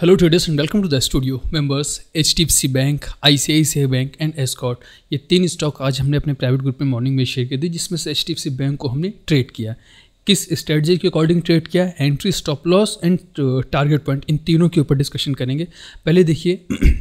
hello traders and welcome to the studio members H D F C bank I C I C I bank and Escort ये तीन stock आज हमने अपने private group में morning में share किए थे जिसमें से H D F C bank को हमने ट्रेड किया किस स्ट्रेटजी के अकॉर्डिंग ट्रेड किया entry stop loss and target point इन तीनों के ऊपर डिस्कशन करेंगे पहले देखिए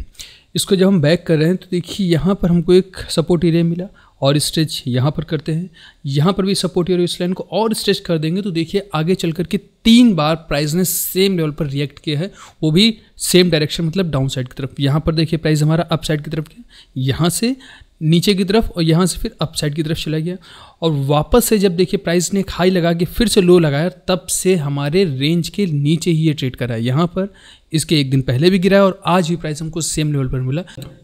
इसको जब हम बैक कर रहे हैं तो देखिए यहाँ पर हमको एक सपोर्ट एरिया मिला और स्ट्रेच यहाँ पर करते हैं यहाँ पर भी सपोर्ट और इस लाइन को और स्ट्रेच कर देंगे तो देखिए आगे चल कर के तीन बार प्राइस ने सेम लेवल पर रिएक्ट किया है वो भी सेम डायरेक्शन मतलब डाउन साइड की तरफ यहाँ पर देखिए प्राइस हमारा अप साइड की तरफ गया यहाँ से नीचे की तरफ और यहाँ से फिर अप साइड की तरफ चला गया और वापस से जब देखिए प्राइस ने एक हाई लगा के फिर से लो लगाया तब से हमारे रेंज के नीचे ही ये ट्रेड करा है यहाँ पर इसके एक दिन पहले भी गिरा है और आज भी प्राइस हमको सेम लेवल पर मिला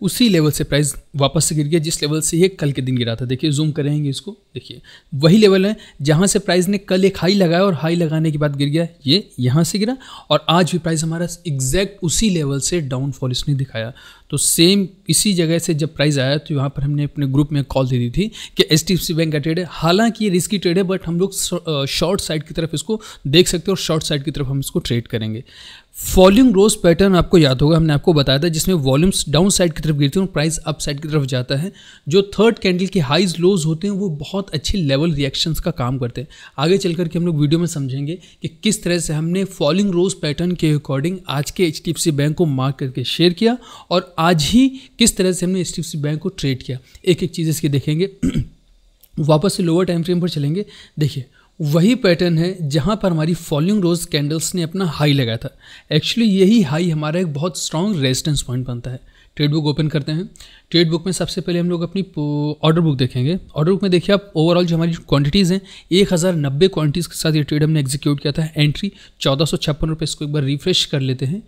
उसी लेवल से प्राइस वापस से गिर गया जिस लेवल से ये कल के दिन गिरा था देखिए जूम करेंगे इसको देखिए वही लेवल है जहाँ से प्राइस ने कल एक हाई लगाया और हाई लगाने के बाद गिर गया ये यहाँ से गिरा और आज भी प्राइस हमारा एग्जैक्ट उसी लेवल से डाउनफॉल इसने दिखाया तो सेम इसी जगह से जब प्राइस आया तो यहाँ पर हमने अपने ग्रुप में कॉल दे दी थी कि H D F C bank का ट्रेड है हालांकि ये रिस्की ट्रेड है बट हम लोग शॉर्ट साइड की तरफ इसको देख सकते हैं और शॉर्ट साइड की तरफ हम इसको ट्रेड करेंगे फॉलिंग रोज पैटर्न आपको याद होगा हमने आपको बताया था जिसमें वॉल्यूम्स डाउन साइड की तरफ गिरती हैं और प्राइस अप साइड की तरफ जाता है जो थर्ड कैंडल के हाइज लोज होते हैं वो बहुत अच्छे लेवल रिएक्शंस का काम करते हैं आगे चल करके हम लोग वीडियो में समझेंगे कि किस तरह से हमने फॉलिंग रोज पैटर्न के अकॉर्डिंग आज के एच बैंक को मार्क करके शेयर किया और आज ही किस तरह से हमने एच बैंक को ट्रेड किया एक एक चीज़ इसकी देखेंगे वापस से लोअर टाइम फ्रेम पर चलेंगे देखिए वही पैटर्न है जहाँ पर हमारी फॉलोइंग रोज़ कैंडल्स ने अपना हाई लगाया था एक्चुअली यही हाई हमारा एक बहुत स्ट्रॉन्ग रेजिस्टेंस पॉइंट बनता है ट्रेड बुक ओपन करते हैं ट्रेड बुक में सबसे पहले हम लोग अपनी ऑर्डर बुक देखेंगे ऑर्डर बुक में देखिए आप ओवरऑल जो हमारी क्वांटिटीज़ हैं एक हज़ार नब्बे क्वांटिटीज़ के साथ ये ट्रेड हमने एग्जीक्यूट किया था एंट्री चौदह सौ छप्पन रुपये इसको एक बार रिफ्रेश कर लेते हैं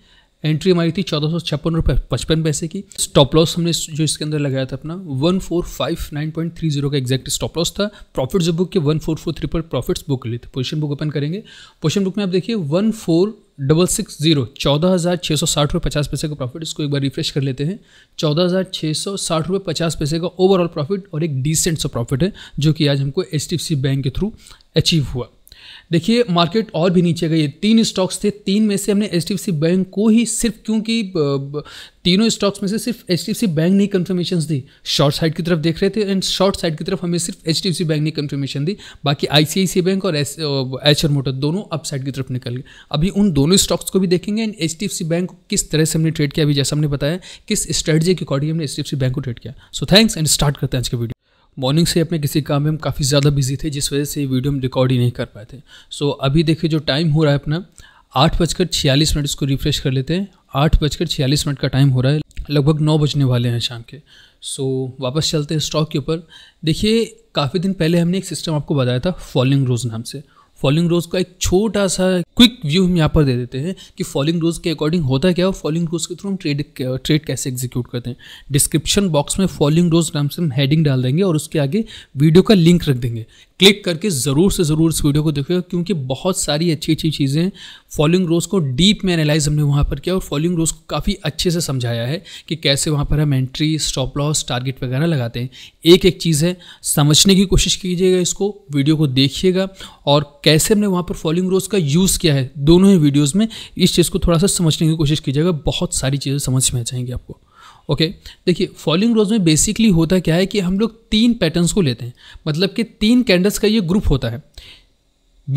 एंट्री हमारी थी चौदह सौ छप्पन रुपये पचपन पैसे की स्टॉप लॉस हमने जो इसके अंदर लगाया था अपना one four five nine point three zero का एक्जैक्ट स्टॉप लॉस था प्रॉफिट जो बुक के वन फोर फोर थ्री पर प्रॉफिट्स बुक लिए थे पोजिशन बुक ओपन करेंगे पोजिशन बुक में आप देखिए one four double six zero चौदह हज़ार छः सौ साठ रुपये पचास पैसे का प्रॉफिट इसको एक बार रिफ्रेश कर लेते हैं चौदह हज़ार छः सौ साठ रुपये पचास पैसे का ओवरऑल प्रॉफिट और एक डिसेंट सा प्रॉफिट है जो कि आज हमको एच बैंक के थ्रू अचीव हुआ देखिए मार्केट और भी नीचे गई तीन स्टॉक्स थे तीन में से हमने एच बैंक को ही सिर्फ क्योंकि तीनों स्टॉक्स में से सिर्फ एच बैंक ने कन्फर्मेशन दी शॉर्ट साइड की तरफ देख रहे थे एंड शॉर्ट साइड की तरफ हमें सिर्फ एच बैंक ने कन्फर्मेशन दी बाकी आई बैंक और एच मोटर दोनों अप साइड की तरफ निकल गए अभी उन दोनों स्टॉक्स को भी देखेंगे एंड एच बैंक किस तरह से हमने ट्रेड किया अभी जैसा हमने बताया किस स्ट्रेटजी के अकॉर्डिंग हमने एच बैंक को ट्रेड किया सो थैंक्स एंड स्टार्ट करते हैं आज के वीडियो मॉर्निंग से अपने किसी काम में हम काफ़ी ज़्यादा बिजी थे जिस वजह से ये वीडियो हम रिकॉर्ड ही नहीं कर पाए थे सो so, अभी देखिए जो टाइम हो रहा है अपना आठ बजकर छियालीस मिनट इसको रिफ्रेश कर लेते हैं आठ बजकर छियालीस मिनट का टाइम हो रहा है लगभग नौ बजने वाले हैं शाम के सो so, वापस चलते हैं स्टॉक के ऊपर देखिए काफ़ी दिन पहले हमने एक सिस्टम आपको बताया था फॉलिंग रोज़ नाम से फॉलिंग रोज का एक छोटा सा क्विक व्यू हम यहाँ पर दे देते हैं कि फॉलिंग रोज के अकॉर्डिंग होता है क्या और फॉलिंग रोज के थ्रू हम ट्रेड ट्रेड कैसे एग्जीक्यूट करते हैं डिस्क्रिप्शन बॉक्स में फॉलिंग रोज नाम से हम हेडिंग डाल देंगे और उसके आगे वीडियो का लिंक रख देंगे क्लिक करके ज़रूर से ज़रूर इस वीडियो को देखेगा क्योंकि बहुत सारी अच्छी अच्छी चीज़ें हैं फॉलिंग रोज को डीप में एनालाइज हमने वहाँ पर किया और फॉलिंग रोज को काफ़ी अच्छे से समझाया है कि कैसे वहाँ पर हम एंट्री स्टॉप लॉस टारगेट वगैरह लगाते हैं एक एक चीज़ है समझने की कोशिश कीजिएगा इसको वीडियो को देखिएगा और कैसे हमने वहाँ पर फॉलिंग रोज का यूज़ किया है दोनों ही वीडियोज़ में इस चीज़ को थोड़ा सा समझने की कोशिश कीजिएगा बहुत सारी चीज़ें समझ में आ जाएंगी आपको ओके देखिए फॉलोइंग रोज में बेसिकली होता क्या है कि हम लोग तीन पैटर्न्स को लेते हैं मतलब कि तीन कैंडल्स का ये ग्रुप होता है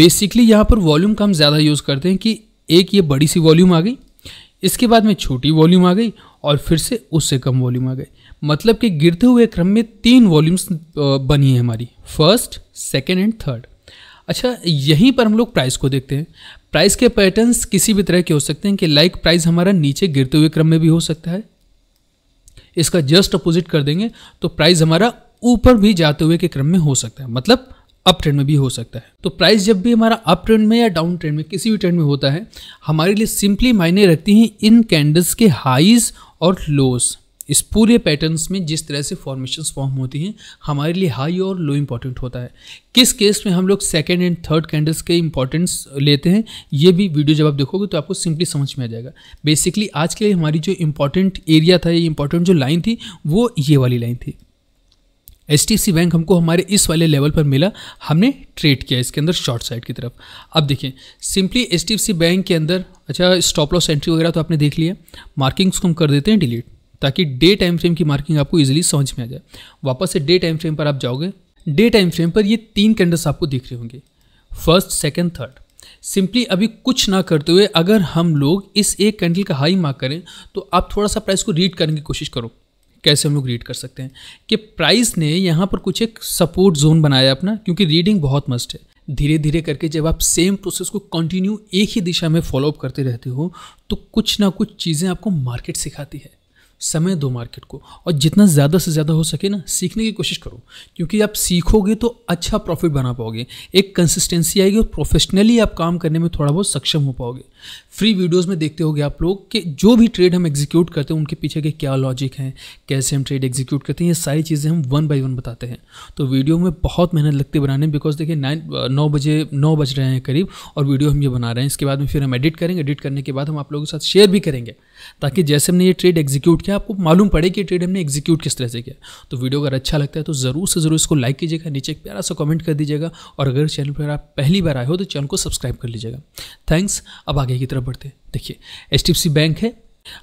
बेसिकली यहाँ पर वॉल्यूम का हम ज़्यादा यूज़ करते हैं कि एक ये बड़ी सी वॉल्यूम आ गई इसके बाद में छोटी वॉल्यूम आ गई और फिर से उससे कम वॉल्यूम आ गई मतलब कि गिरते हुए क्रम में तीन वॉल्यूम्स बनी है हमारी फर्स्ट सेकेंड एंड थर्ड अच्छा यहीं पर हम लोग प्राइस को देखते हैं प्राइस के पैटर्न्स किसी भी तरह के हो सकते हैं कि लाइक प्राइस हमारा नीचे गिरते हुए क्रम में भी हो सकता है इसका जस्ट अपोजिट कर देंगे तो प्राइस हमारा ऊपर भी जाते हुए के क्रम में हो सकता है मतलब अप ट्रेंड में भी हो सकता है तो प्राइस जब भी हमारा अप ट्रेंड में या डाउन ट्रेंड में किसी भी ट्रेंड में होता है हमारे लिए सिंपली मायने रखती हैं इन कैंडल्स के हाइज और लोज़ इस पूरे पैटर्न्स में जिस तरह से फॉर्मेशन फॉर्म होती हैं हमारे लिए हाई और लो इम्पॉर्टेंट होता है किस केस में हम लोग सेकेंड एंड थर्ड कैंडल्स के इंपॉर्टेंस लेते हैं ये भी वीडियो जब आप देखोगे तो आपको सिंपली समझ में आ जाएगा बेसिकली आज के लिए हमारी जो इम्पॉर्टेंट एरिया था ये इम्पॉर्टेंट जो लाइन थी वो ये वाली लाइन थी एच बैंक हमको हमारे इस वाले लेवल पर मिला हमने ट्रेड किया इसके अंदर शॉर्ट साइड की तरफ अब देखें सिंपली एच बैंक के अंदर अच्छा स्टॉप लॉस एंट्री वगैरह तो आपने देख लिया मार्किंग्स को हम कर देते हैं डिलीट ताकि डे टाइम फ्रेम की मार्किंग आपको इजीली समझ में आ जाए वापस से डे टाइम फ्रेम पर आप जाओगे डे टाइम फ्रेम पर ये तीन कैंडल्स आपको दिख रहे होंगे फर्स्ट सेकेंड थर्ड सिंपली अभी कुछ ना करते हुए अगर हम लोग इस एक कैंडल का हाई मार्क करें तो आप थोड़ा सा प्राइस को रीड करने की कोशिश करो कैसे हम लोग रीड कर सकते हैं कि प्राइस ने यहाँ पर कुछ एक सपोर्ट जोन बनाया अपना क्योंकि रीडिंग बहुत मस्ट है धीरे धीरे करके जब आप सेम प्रोसेस को कंटिन्यू एक ही दिशा में फॉलोअप करते रहते हो तो कुछ ना कुछ चीज़ें आपको मार्केट सिखाती है समय दो मार्केट को और जितना ज़्यादा से ज़्यादा हो सके ना सीखने की कोशिश करो क्योंकि आप सीखोगे तो अच्छा प्रॉफिट बना पाओगे एक कंसिस्टेंसी आएगी और प्रोफेशनली आप काम करने में थोड़ा बहुत सक्षम हो पाओगे फ्री वीडियोस में देखते होगे आप लोग कि जो भी ट्रेड हम एग्जीक्यूट करते हैं उनके पीछे के क्या लॉजिक हैं कैसे हम ट्रेड एग्जीक्यूट करते हैं ये सारी चीज़ें हम वन बाय वन बताते हैं तो वीडियो में बहुत मेहनत लगती है बनाने में बिकॉज देखिए नाइन नौ बजे नौ बज रहे हैं करीब और वीडियो हम ये बना रहे हैं इसके बाद में फिर हम एडिट करेंगे एडिट करने के बाद हम आप लोगों के साथ शेयर भी करेंगे ताकि जैसे हमने ये ट्रेड एग्जीक्यूट किया आपको मालूम पड़े कि ट्रेड हमने एग्जीक्यूट किस तरह से किया तो वीडियो अगर अच्छा लगता है तो ज़रूर से ज़रूर इसको लाइक कीजिएगा नीचे एक प्यारा सा कमेंट कर दीजिएगा और अगर चैनल पर आप पहली बार आए हो तो चैनल को सब्सक्राइब कर लीजिएगा थैंक्स अब आगे आगे की तरफ बढ़ते हैं देखिए एच बैंक है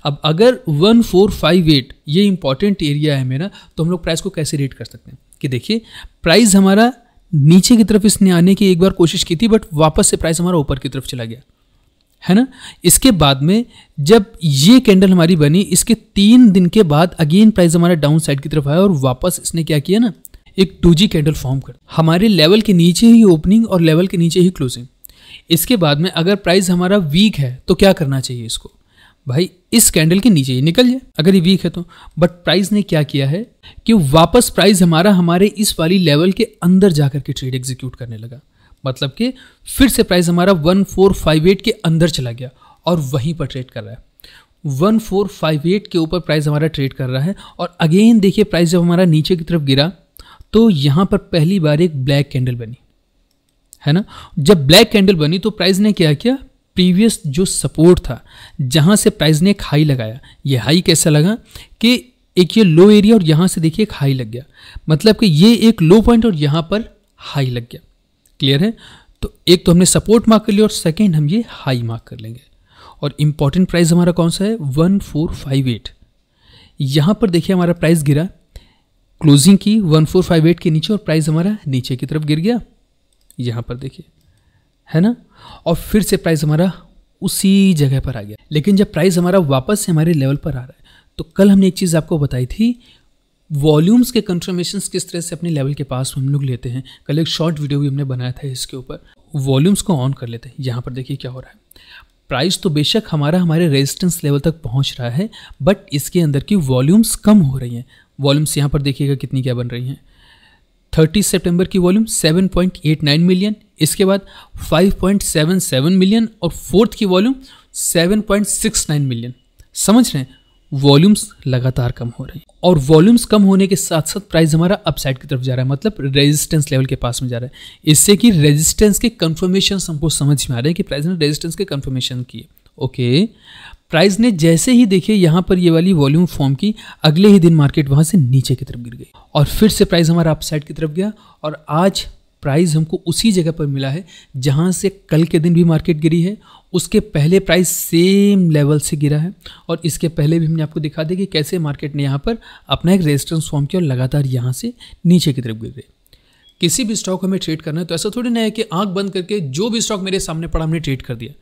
अब अगर वन फोर फाइव एट ये इंपॉर्टेंट एरिया है मेरा तो हम लोग प्राइस को कैसे रेट कर सकते हैं कि देखिए प्राइस हमारा नीचे की तरफ इसने आने की एक बार कोशिश की थी बट वापस से प्राइस हमारा ऊपर की तरफ चला गया है ना इसके बाद में जब ये कैंडल हमारी बनी इसके तीन दिन के बाद अगेन प्राइस हमारा डाउन साइड की तरफ आया और वापस इसने क्या किया ना एक टू जी कैंडल फॉर्म कर हमारे लेवल के नीचे ही ओपनिंग और लेवल के नीचे ही क्लोजिंग इसके बाद में अगर प्राइस हमारा वीक है तो क्या करना चाहिए इसको भाई इस कैंडल के नीचे ही निकल जाए अगर ये वीक है तो बट प्राइस ने क्या किया है कि वापस प्राइस हमारा हमारे इस वाली लेवल के अंदर जा करके ट्रेड एग्जीक्यूट करने लगा मतलब कि फिर से प्राइस हमारा वन फोर फाइव एट के अंदर चला गया और वहीं पर ट्रेड कर रहा है वन फोर फाइव एट के ऊपर प्राइस हमारा ट्रेड कर रहा है और अगेन देखिए प्राइस जब हमारा नीचे की तरफ गिरा तो यहाँ पर पहली बार एक ब्लैक कैंडल बनी है ना जब ब्लैक कैंडल बनी तो प्राइस ने क्या किया प्रीवियस जो सपोर्ट था जहाँ से प्राइस ने एक हाई लगाया ये हाई कैसा लगा कि एक ये लो एरिया और यहाँ से देखिए एक हाई लग गया मतलब कि ये एक लो पॉइंट और यहाँ पर हाई लग गया क्लियर है तो एक तो हमने सपोर्ट मार्क कर लिया और सेकेंड हम ये हाई मार्क कर लेंगे और इम्पॉर्टेंट प्राइस हमारा कौन सा है वन फोर फाइव एट यहाँ पर देखिए हमारा प्राइस गिरा क्लोजिंग की वन फोर फाइव एट के नीचे और प्राइस हमारा नीचे की तरफ गिर गया यहाँ पर देखिए है ना और फिर से प्राइस हमारा उसी जगह पर आ गया लेकिन जब प्राइस हमारा वापस से हमारे लेवल पर आ रहा है तो कल हमने एक चीज़ आपको बताई थी वॉल्यूम्स के कंफर्मेशन किस तरह से अपने लेवल के पास हम लोग लेते हैं कल एक शॉर्ट वीडियो भी हमने बनाया था इसके ऊपर वॉल्यूम्स को ऑन कर लेते हैं यहाँ पर देखिए क्या हो रहा है प्राइस तो बेशक हमारा हमारे रेजिस्टेंस लेवल तक पहुँच रहा है बट इसके अंदर की वॉल्यूम्स कम हो रही हैं वॉल्यूम्स यहाँ पर देखिएगा कितनी क्या बन रही हैं 30 सितंबर की वॉल्यूम 7.89 मिलियन इसके बाद 5.77 मिलियन और फोर्थ की वॉल्यूम 7.69 मिलियन समझ रहे हैं वॉल्यूम्स लगातार कम हो रहे हैं और वॉल्यूम्स कम होने के साथ साथ प्राइस हमारा अपसाइड की तरफ जा रहा है मतलब रेजिस्टेंस लेवल के पास में जा रहा है इससे कि रेजिस्टेंस के कन्फर्मेशन हमको समझ में आ रहे हैं कि प्राइस ने रेजिस्टेंस के कन्फर्मेशन किए ओके प्राइस ने जैसे ही देखे यहाँ पर ये वाली वॉल्यूम फॉर्म की अगले ही दिन मार्केट वहाँ से नीचे की तरफ गिर गई और फिर से प्राइस हमारा अपसाइड की तरफ गया और आज प्राइस हमको उसी जगह पर मिला है जहाँ से कल के दिन भी मार्केट गिरी है उसके पहले प्राइस सेम लेवल से गिरा है और इसके पहले भी हमने आपको दिखा दिया कि कैसे मार्केट ने यहाँ पर अपना एक रेजिस्टेंस फॉर्म किया और लगातार यहाँ से नीचे की तरफ गिर गई किसी भी स्टॉक हमें ट्रेड करना है तो ऐसा थोड़ी ना है कि आंख बंद करके जो भी स्टॉक मेरे सामने पड़ा हमने ट्रेड कर दिया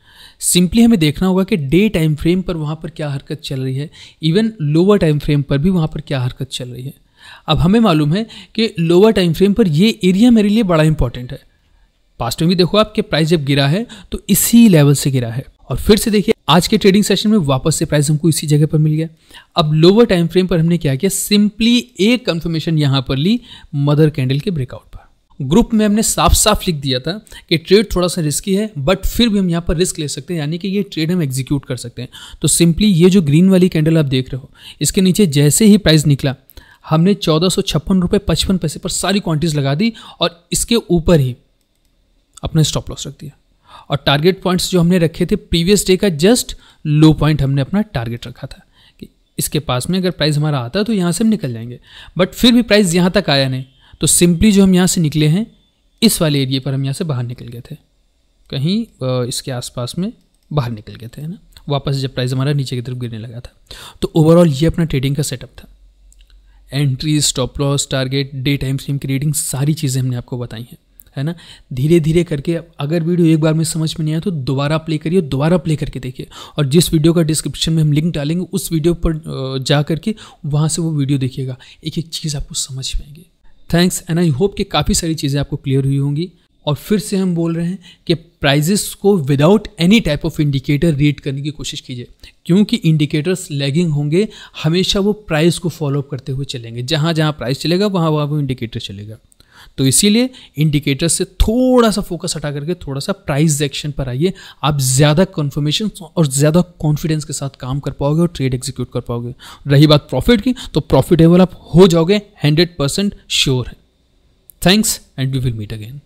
सिंपली हमें देखना होगा कि डे टाइम फ्रेम पर वहाँ पर क्या हरकत चल रही है इवन लोअर टाइम फ्रेम पर भी वहाँ पर क्या हरकत चल रही है अब हमें मालूम है कि लोअर टाइम फ्रेम पर ये एरिया मेरे लिए बड़ा इंपॉर्टेंट है पास्ट में भी देखो आप कि प्राइस जब गिरा है तो इसी लेवल से गिरा है और फिर से देखिए आज के ट्रेडिंग सेशन में वापस से प्राइस हमको इसी जगह पर मिल गया अब लोअर टाइम फ्रेम पर हमने क्या किया सिंपली एक कंफर्मेशन यहाँ पर ली मदर कैंडल के ब्रेकआउट ग्रुप में हमने साफ साफ लिख दिया था कि ट्रेड थोड़ा सा रिस्की है बट फिर भी हम यहाँ पर रिस्क ले सकते हैं यानी कि ये ट्रेड हम एग्जीक्यूट कर सकते हैं तो सिंपली ये जो ग्रीन वाली कैंडल आप देख रहे हो इसके नीचे जैसे ही प्राइस निकला हमने चौदह सौ छप्पन रुपये पचपन पैसे पर सारी क्वांटिटीज़ लगा दी और इसके ऊपर ही अपना स्टॉप लॉस रख दिया और टारगेट पॉइंट्स जो हमने रखे थे प्रीवियस डे का जस्ट लो पॉइंट हमने अपना टारगेट रखा था कि इसके पास में अगर प्राइस हमारा आता है तो यहाँ से हम निकल जाएंगे बट फिर भी प्राइस यहाँ तक आया नहीं तो सिंपली जो हम यहाँ से निकले हैं इस वाले एरिए पर हम यहाँ से बाहर निकल गए थे कहीं इसके आसपास में बाहर निकल गए थे है ना वापस जब प्राइस हमारा नीचे की तरफ गिरने लगा था तो ओवरऑल ये अपना ट्रेडिंग का सेटअप था entry stop loss target day time frame की रीडिंग सारी चीज़ें हमने आपको बताई हैं है ना धीरे धीरे करके अगर वीडियो एक बार में समझ में नहीं आया तो दोबारा प्ले करिए दोबारा प्ले करके देखिए और जिस वीडियो का डिस्क्रिप्शन में हम लिंक डालेंगे उस वीडियो पर जा करके वहाँ से वो वीडियो देखिएगा एक एक चीज़ आपको समझ में आएगी थैंक्स एंड आई होप कि काफ़ी सारी चीज़ें आपको क्लियर हुई होंगी और फिर से हम बोल रहे हैं कि प्राइजेस को without any type of indicator read करने की कोशिश कीजिए क्योंकि इंडिकेटर्स लैगिंग होंगे हमेशा वो प्राइस को फॉलोअप करते हुए चलेंगे जहाँ जहाँ प्राइस चलेगा वहाँ वहाँ वो इंडिकेटर चलेगा तो इसीलिए इंडिकेटर से थोड़ा सा फोकस हटा करके थोड़ा सा प्राइस एक्शन पर आइए आप ज़्यादा कन्फर्मेशन और ज़्यादा कॉन्फिडेंस के साथ काम कर पाओगे और ट्रेड एग्जीक्यूट कर पाओगे रही बात प्रॉफिट की तो प्रॉफिटेबल आप हो जाओगे हंड्रेड परसेंट श्योर है thanks and we will meet again